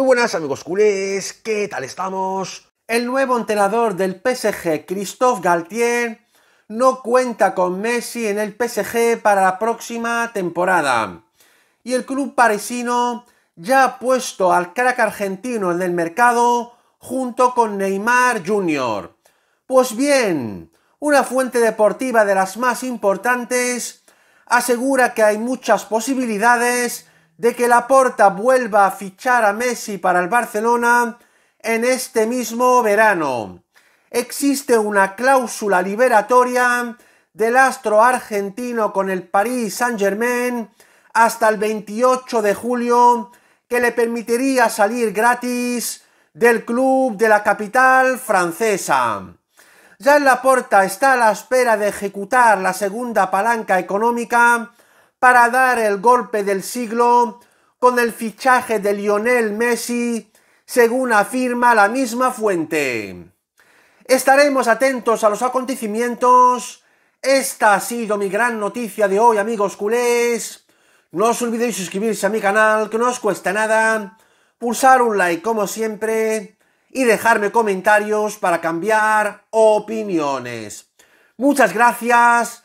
Muy buenas amigos culés, ¿qué tal estamos? El nuevo entrenador del PSG, Christophe Galtier, no cuenta con Messi en el PSG para la próxima temporada. Y el club parisino ya ha puesto al crack argentino en el mercado junto con Neymar Jr. Pues bien, una fuente deportiva de las más importantes asegura que hay muchas posibilidades de que Laporta vuelva a fichar a Messi para el Barcelona en este mismo verano. Existe una cláusula liberatoria del astro argentino con el Paris Saint-Germain hasta el 28 de julio que le permitiría salir gratis del club de la capital francesa. Ya en la está a la espera de ejecutar la segunda palanca económica para dar el golpe del siglo con el fichaje de Lionel Messi, según afirma la misma fuente. Estaremos atentos a los acontecimientos. Esta ha sido mi gran noticia de hoy, amigos culés. No os olvidéis suscribirse a mi canal, que no os cuesta nada. Pulsar un like como siempre y dejarme comentarios para cambiar opiniones. Muchas gracias.